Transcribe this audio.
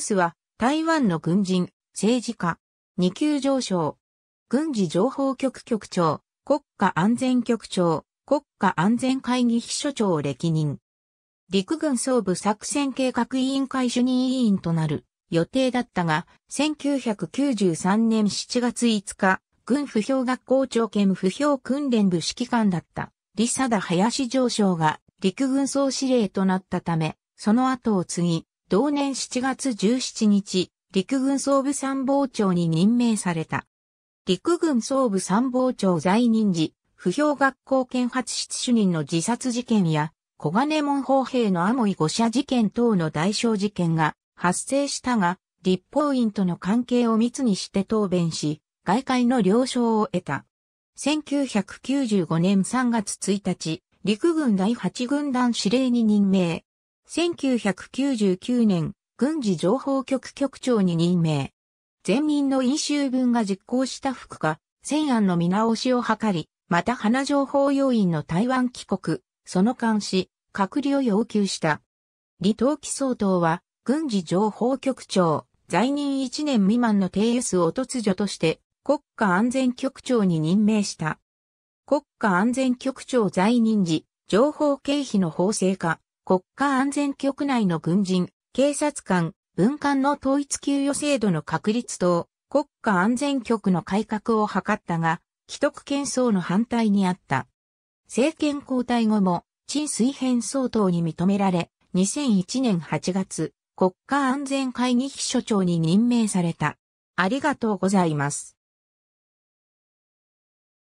スは台湾の軍人、政治家、二級上昇、軍事情報局局長、国家安全局長、国家安全会議秘書長を歴任。陸軍総部作戦計画委員会主任委員となる予定だったが、1993年7月5日、軍不評学校長兼不評訓練部指揮官だった李貞林上将が陸軍総司令となったため、その後を継ぎ、同年7月17日、陸軍総部参謀長に任命された。陸軍総部参謀長在任時、不評学校検発室主任の自殺事件や、小金門砲兵のアモイ誤射事件等の代償事件が発生したが、立法院との関係を密にして答弁し、外界の了承を得た。1995年3月1日、陸軍第8軍団司令に任命。1999年、軍事情報局局長に任命。全民の飲酒分が実行した服か、戦案の見直しを図り、また花情報要員の台湾帰国、その監視、隔離を要求した。李登輝総統は、軍事情報局長、在任1年未満の定輸数を突如として、国家安全局長に任命した。国家安全局長在任時、情報経費の法制化、国家安全局内の軍人、警察官、文官の統一給与制度の確立と、国家安全局の改革を図ったが、既得権争の反対にあった。政権交代後も、陳水編相当に認められ、2001年8月、国家安全会議秘書長に任命された。ありがとうございます。